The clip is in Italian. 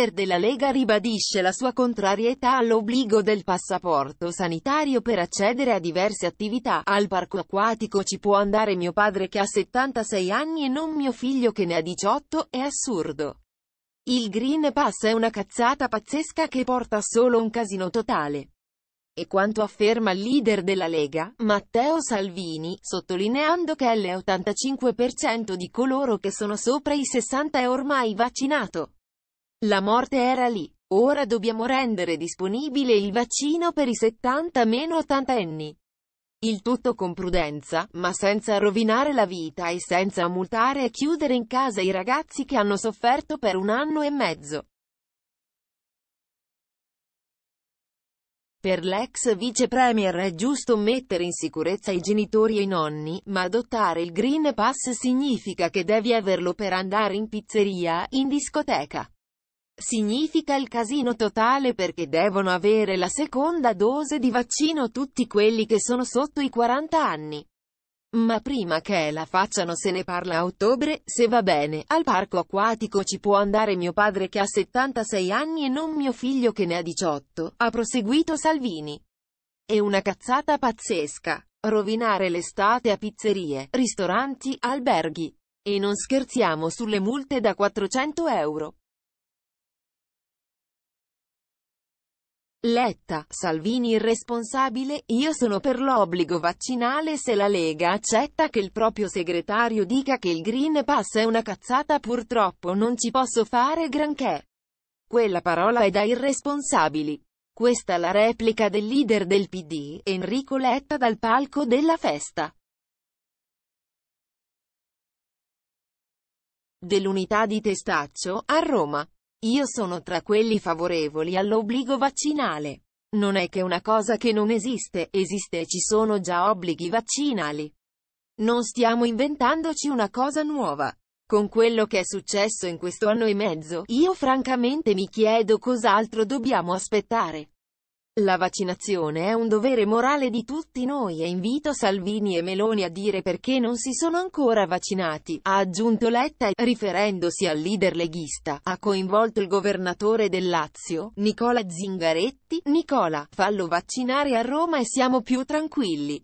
leader della Lega ribadisce la sua contrarietà all'obbligo del passaporto sanitario per accedere a diverse attività. Al parco acquatico ci può andare mio padre che ha 76 anni e non mio figlio che ne ha 18, è assurdo. Il Green Pass è una cazzata pazzesca che porta solo un casino totale. E quanto afferma il leader della Lega, Matteo Salvini, sottolineando che l'85% di coloro che sono sopra i 60 è ormai vaccinato. La morte era lì. Ora dobbiamo rendere disponibile il vaccino per i 70-80enni. Il tutto con prudenza, ma senza rovinare la vita e senza multare e chiudere in casa i ragazzi che hanno sofferto per un anno e mezzo. Per l'ex vice premier è giusto mettere in sicurezza i genitori e i nonni, ma adottare il Green Pass significa che devi averlo per andare in pizzeria, in discoteca. Significa il casino totale perché devono avere la seconda dose di vaccino tutti quelli che sono sotto i 40 anni. Ma prima che la facciano se ne parla a ottobre, se va bene, al parco acquatico ci può andare mio padre che ha 76 anni e non mio figlio che ne ha 18, ha proseguito Salvini. È una cazzata pazzesca. Rovinare l'estate a pizzerie, ristoranti, alberghi. E non scherziamo sulle multe da 400 euro. Letta, Salvini irresponsabile, io sono per l'obbligo vaccinale se la Lega accetta che il proprio segretario dica che il Green Pass è una cazzata purtroppo non ci posso fare granché. Quella parola è da irresponsabili. Questa la replica del leader del PD, Enrico Letta dal palco della festa. Dell'unità di Testaccio, a Roma. Io sono tra quelli favorevoli all'obbligo vaccinale. Non è che una cosa che non esiste, esiste e ci sono già obblighi vaccinali. Non stiamo inventandoci una cosa nuova. Con quello che è successo in questo anno e mezzo, io francamente mi chiedo cos'altro dobbiamo aspettare. La vaccinazione è un dovere morale di tutti noi e invito Salvini e Meloni a dire perché non si sono ancora vaccinati, ha aggiunto Letta e, riferendosi al leader leghista, ha coinvolto il governatore del Lazio, Nicola Zingaretti, Nicola, fallo vaccinare a Roma e siamo più tranquilli.